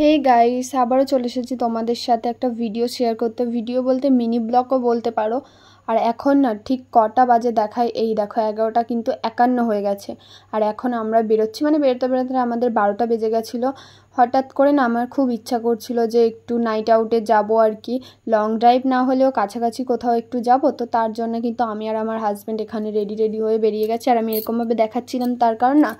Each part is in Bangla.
হে গাইস আবারও চলে এসেছি তোমাদের সাথে একটা ভিডিও শেয়ার করতে ভিডিও বলতে মিনি ব্লগও বলতে পারো আর এখন না ঠিক কটা বাজে দেখায় এই দেখো এগারোটা কিন্তু একান্ন হয়ে গেছে আর এখন আমরা বেরোচ্ছি মানে বেরোতে বেরোতে আমাদের বারোটা বেজে গেছিলো হঠাৎ করে না আমার খুব ইচ্ছা করছিল যে একটু নাইট আউটে যাব আর কি লং ড্রাইভ না হলেও কাছাকাছি কোথাও একটু যাব তো তার জন্য কিন্তু আমি আর আমার হাজব্যান্ড এখানে রেডি রেডি হয়ে বেরিয়ে গেছে আর আমি এরকমভাবে দেখাচ্ছিলাম তার কারণ না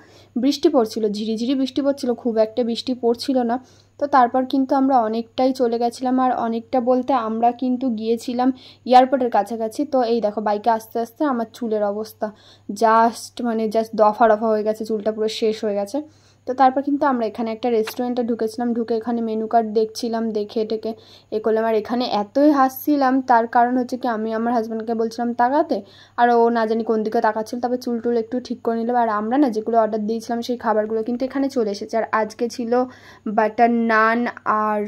বৃষ্টি পড়ছিল ঝিরিঝিরি বৃষ্টি পড়ছিল খুব একটা বৃষ্টি পড়ছিল না তো তারপর কিন্তু আমরা অনেকটাই চলে গেছিলাম আর অনেকটা বলতে আমরা কিন্তু গিয়েছিলাম এয়ারপোর্টের কাছাকাছি তো এই দেখো বাইকে আস্তে আস্তে আমার চুলের অবস্থা জাস্ট মানে জাস্ট দফা রফা হয়ে গেছে চুলটা পুরো শেষ হয়ে গেছে তো তারপর কিন্তু আমরা এখানে একটা রেস্টুরেন্টে ঢুকেছিলাম ঢুকে এখানে মেনু কার্ড দেখছিলাম দেখে এটাকে এ করলাম আর এখানে এতই হাসছিলাম তার কারণ হচ্ছে কি আমি আমার হাজব্যান্ডকে বলছিলাম তাকাতে আর ও না জানি কোন দিকে তাকাচ্ছিল তবে চুল টুল একটু ঠিক করে নিলাম আর আমরা না যেগুলো অর্ডার দিয়েছিলাম সেই খাবারগুলো কিন্তু এখানে চলে এসেছে আর আজকে ছিল বাটার নান আর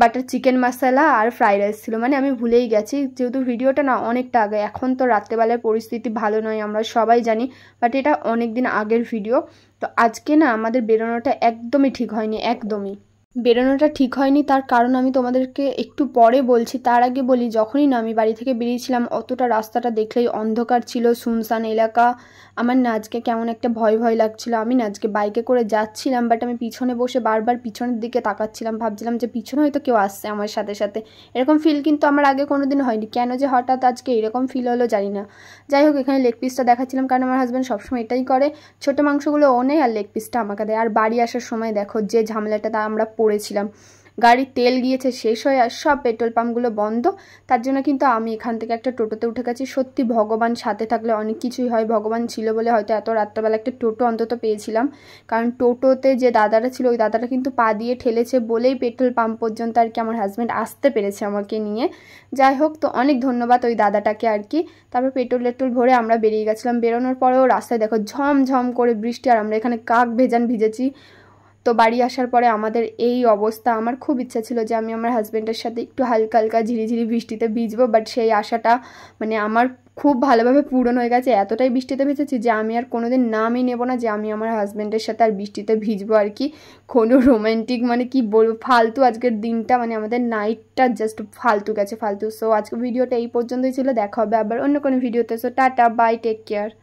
বাটার চিকেন মশলা আর ফ্রাইড রাইস ছিল মানে আমি ভুলেই গেছি যেহেতু ভিডিওটা না অনেকটা আগে এখন তো রাত্রেবেলার পরিস্থিতি ভালো নয় আমরা সবাই জানি বাট এটা অনেক দিন আগের ভিডিও তো আজকে না আমাদের বেরোনোটা একদমই ঠিক হয়নি একদমই বেরোনোটা ঠিক হয়নি তার কারণ আমি তোমাদেরকে একটু পরে বলছি তার আগে বলি যখনই না আমি বাড়ি থেকে বেরিয়েছিলাম অতটা রাস্তাটা দেখলেই অন্ধকার ছিল সুনসান এলাকা আমার নাচকে কেমন একটা ভয় ভয় লাগছিল আমি নাচকে বাইকে করে যাচ্ছিলাম বাট আমি পিছনে বসে বারবার পিছনের দিকে তাকাচ্ছিলাম ভাবছিলাম যে পিছনে হয়তো কেউ আসছে আমার সাথে সাথে এরকম ফিল কিন্তু আমার আগে কোনো দিন হয়নি কেন যে হঠাৎ আজকে এরকম ফিল হলো জানি না যাই হোক এখানে লেগ পিসটা দেখাচ্ছিলাম কারণ আমার হাজব্যান্ড সবসময় এটাই করে ছোটো মাংসগুলো ও নেই আর লেগ পিসটা আমাকে দেয় আর বাড়ি আসার সময় দেখো যে ঝামেলাটা আমরা পড়েছিলাম গাড়ির তেল গিয়েছে শেষ হয়ে আর সব পেট্রোল পাম্পগুলো বন্ধ তার জন্য কিন্তু আমি এখান থেকে একটা টোটোতে উঠে গেছি সত্যি ভগবান সাথে থাকলে অনেক কিছুই হয় ভগবান ছিল বলে হয়তো এত রাত্রবেলা একটা টোটো অন্তত পেয়েছিলাম কারণ টোটোতে যে দাদাটা ছিল ওই দাদাটা কিন্তু পা দিয়ে ঠেলেছে বলেই পেট্রোল পাম্প পর্যন্ত আর কি আমার হাজব্যান্ড আসতে পেরেছে আমাকে নিয়ে যাই হোক তো অনেক ধন্যবাদ ওই দাদাটাকে আর কি তারপর পেট্রোল টেট্রোল ভরে আমরা বেরিয়ে গেছিলাম বেরোনোর পরেও রাস্তায় দেখো ঝমঝম করে বৃষ্টি আর আমরা এখানে কাক ভেজান ভিজেছি তো বাড়ি আসার পরে আমাদের এই অবস্থা আমার খুব ইচ্ছা ছিল যে আমি আমার হাজব্যান্ডের সাথে একটু হালকা হালকা ঝিরিঝিরি বৃষ্টিতে ভিজবো বাট সেই আশাটা মানে আমার খুব ভালোভাবে পূরণ হয়ে গেছে এতটাই বৃষ্টিতে ভেজেছি যে আমি আর কোনোদিন নামই নেব না যে আমি আমার হাজব্যান্ডের সাথে আর বৃষ্টিতে ভিজবো আর কি কোনো রোম্যান্টিক মানে কি বলবো ফালতু আজকের দিনটা মানে আমাদের নাইটটা জাস্ট ফালতু গেছে ফালতু সো আজকে ভিডিওটা এই পর্যন্তই ছিল দেখা হবে আবার অন্য কোনো ভিডিওতে so tata bye take care